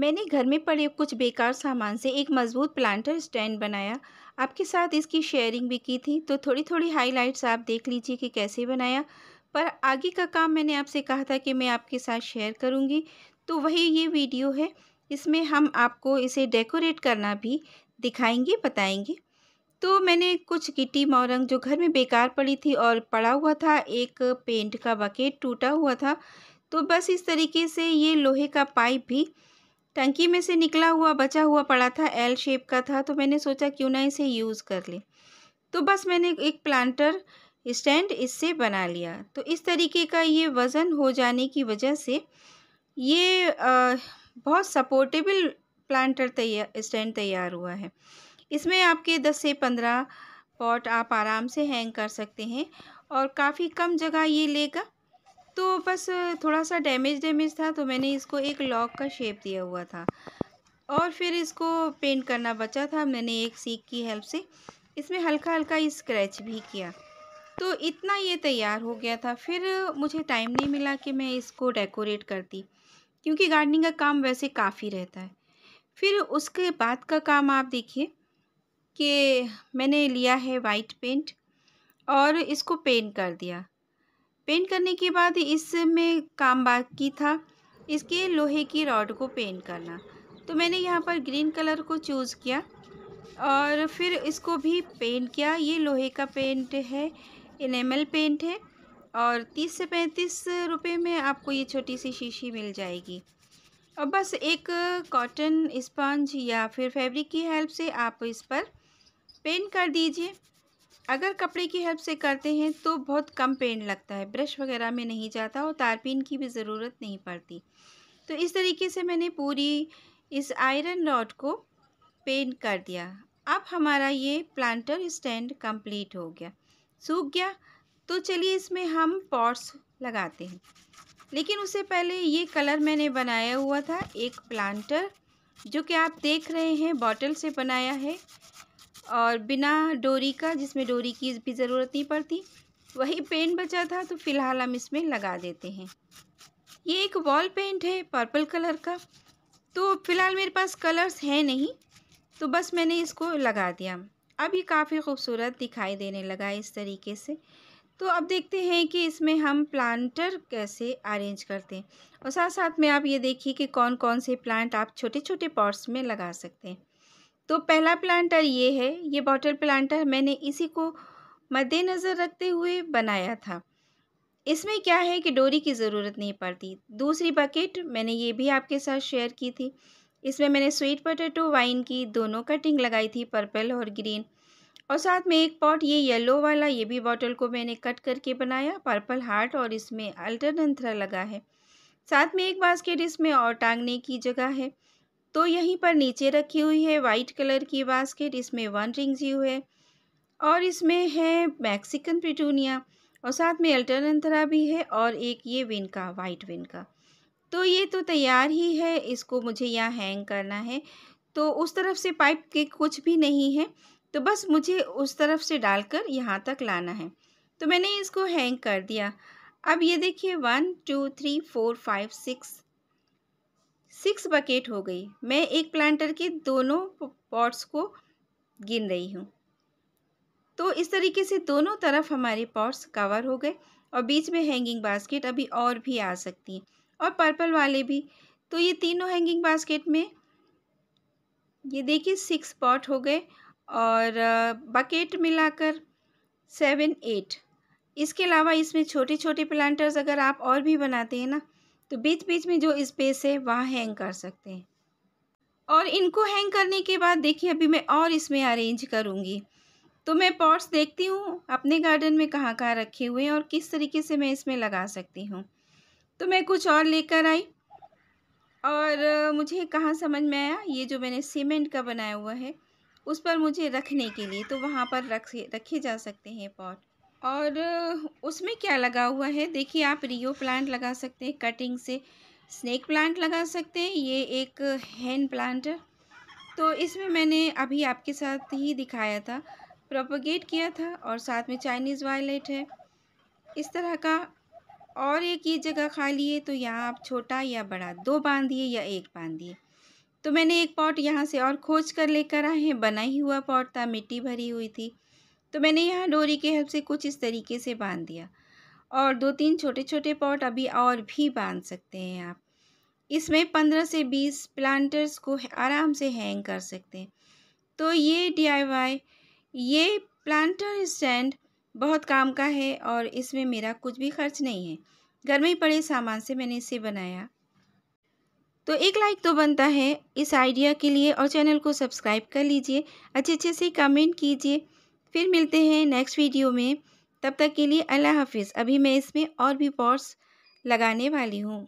मैंने घर में पड़े कुछ बेकार सामान से एक मज़बूत प्लांटर स्टैंड बनाया आपके साथ इसकी शेयरिंग भी की थी तो थोड़ी थोड़ी हाइलाइट्स आप देख लीजिए कि कैसे बनाया पर आगे का काम मैंने आपसे कहा था कि मैं आपके साथ शेयर करूँगी तो वही ये वीडियो है इसमें हम आपको इसे डेकोरेट करना भी दिखाएंगे बताएंगे तो मैंने कुछ गिट्टी मोरंग जो घर में बेकार पड़ी थी और पड़ा हुआ था एक पेंट का बकेट टूटा हुआ था तो बस इस तरीके से ये लोहे का पाइप भी टंकी में से निकला हुआ बचा हुआ पड़ा था एल शेप का था तो मैंने सोचा क्यों ना इसे यूज़ कर लें तो बस मैंने एक प्लांटर स्टैंड इससे बना लिया तो इस तरीके का ये वज़न हो जाने की वजह से ये आ, बहुत सपोर्टेबल प्लांटर तैयार स्टैंड तैयार हुआ है इसमें आपके दस से पंद्रह पॉट आप आराम से हैंग कर सकते हैं और काफ़ी कम जगह ये लेगा तो बस थोड़ा सा डैमेज डैमेज था तो मैंने इसको एक लॉक का शेप दिया हुआ था और फिर इसको पेंट करना बचा था मैंने एक सीख की हेल्प से इसमें हल्का हल्का स्क्रैच भी किया तो इतना ये तैयार हो गया था फिर मुझे टाइम नहीं मिला कि मैं इसको डेकोरेट करती क्योंकि गार्डनिंग का काम वैसे काफ़ी रहता है फिर उसके बाद का काम आप देखिए कि मैंने लिया है वाइट पेंट और इसको पेंट कर दिया पेंट करने के बाद इसमें काम बाकी था इसके लोहे की रॉड को पेंट करना तो मैंने यहाँ पर ग्रीन कलर को चूज़ किया और फिर इसको भी पेंट किया ये लोहे का पेंट है इनेमल पेंट है और तीस से पैंतीस रुपये में आपको ये छोटी सी शीशी मिल जाएगी और बस एक कॉटन स्पंज या फिर फैब्रिक की हेल्प से आप इस पर पेंट कर दीजिए अगर कपड़े की हेल्प से करते हैं तो बहुत कम पेंट लगता है ब्रश वगैरह में नहीं जाता और तारपीन की भी ज़रूरत नहीं पड़ती तो इस तरीके से मैंने पूरी इस आयरन रॉड को पेंट कर दिया अब हमारा ये प्लांटर स्टैंड कंप्लीट हो गया सूख गया तो चलिए इसमें हम पॉट्स लगाते हैं लेकिन उससे पहले ये कलर मैंने बनाया हुआ था एक प्लांटर जो कि आप देख रहे हैं बॉटल से बनाया है और बिना डोरी का जिसमें डोरी की भी ज़रूरत नहीं पड़ती वही पेंट बचा था तो फ़िलहाल हम इसमें लगा देते हैं ये एक वॉल पेंट है पर्पल कलर का तो फ़िलहाल मेरे पास कलर्स हैं नहीं तो बस मैंने इसको लगा दिया अब ये काफ़ी खूबसूरत दिखाई देने लगा इस तरीके से तो अब देखते हैं कि इसमें हम प्लांटर कैसे अरेंज करते हैं और साथ साथ में आप ये देखिए कि कौन कौन से प्लांट आप छोटे छोटे पॉट्स में लगा सकते हैं तो पहला प्लांटर ये है ये बॉटल प्लांटर मैंने इसी को मद्देनज़र रखते हुए बनाया था इसमें क्या है कि डोरी की ज़रूरत नहीं पड़ती दूसरी बकेट मैंने ये भी आपके साथ शेयर की थी इसमें मैंने स्वीट पोटैटो वाइन की दोनों कटिंग लगाई थी पर्पल और ग्रीन और साथ में एक पॉट ये येलो वाला ये भी बॉटल को मैंने कट करके बनाया पर्पल हार्ट और इसमें अल्टरनथ्रा लगा है साथ में एक बास्केट इसमें और टांगने की जगह है तो यहीं पर नीचे रखी हुई है वाइट कलर की बास्केट इसमें वन रिंग्स यू है और इसमें है मैक्सिकन पिटूनिया और साथ में अल्टरनथरा भी है और एक ये विन का वाइट विन का तो ये तो तैयार ही है इसको मुझे यहाँ हैंग करना है तो उस तरफ से पाइप के कुछ भी नहीं है तो बस मुझे उस तरफ से डालकर यहाँ तक लाना है तो मैंने इसको हैंग कर दिया अब ये देखिए one two three four five six six bucket हो गई मैं एक प्लांटर के दोनों पॉट्स को गिन रही हूँ तो इस तरीके से दोनों तरफ हमारे पॉट्स कवर हो गए और बीच में हैंगिंग बास्केट अभी और भी आ सकती हैं और पर्पल वाले भी तो ये तीनों हैंगिंग बास्केट में ये देखिए सिक्स पॉट हो गए और बकेट मिलाकर सेवन एट इसके अलावा इसमें छोटे छोटे प्लांटर्स अगर आप और भी बनाते हैं ना तो बीच बीच में जो स्पेस है वहाँ हैंग कर सकते हैं और इनको हैंग करने के बाद देखिए अभी मैं और इसमें अरेंज करूँगी तो मैं पॉट्स देखती हूँ अपने गार्डन में कहाँ कहाँ रखे हुए हैं और किस तरीके से मैं इसमें लगा सकती हूँ तो मैं कुछ और लेकर आई और मुझे कहाँ समझ में आया ये जो मैंने सीमेंट का बनाया हुआ है उस पर मुझे रखने के लिए तो वहाँ पर रख रखे जा सकते हैं पॉट और उसमें क्या लगा हुआ है देखिए आप रियो प्लांट लगा सकते हैं कटिंग से स्नेक प्लांट लगा सकते हैं ये एक हैन प्लांट है तो इसमें मैंने अभी आपके साथ ही दिखाया था प्रोपोगेट किया था और साथ में चाइनीज़ वायलेट है इस तरह का और एक ये जगह खाली है तो यहाँ आप छोटा या बड़ा दो बांधिए या एक बांधिए तो मैंने एक पॉट यहाँ से और खोज कर लेकर आए हैं बना ही हुआ पॉट था मिट्टी भरी हुई थी तो मैंने यहाँ डोरी के हेल्प से कुछ इस तरीके से बांध दिया और दो तीन छोटे छोटे पॉट अभी और भी बांध सकते हैं आप इसमें पंद्रह से बीस प्लांटर्स को आराम से हैंग कर सकते हैं तो ये डी ये प्लांटर स्टैंड बहुत काम का है और इसमें मेरा कुछ भी खर्च नहीं है घर में ही पड़े सामान से मैंने इसे बनाया तो एक लाइक तो बनता है इस आइडिया के लिए और चैनल को सब्सक्राइब कर लीजिए अच्छे अच्छे से कमेंट कीजिए फिर मिलते हैं नेक्स्ट वीडियो में तब तक के लिए अल्लाह हाफिज़ अभी मैं इसमें और भी पॉट्स लगाने वाली हूँ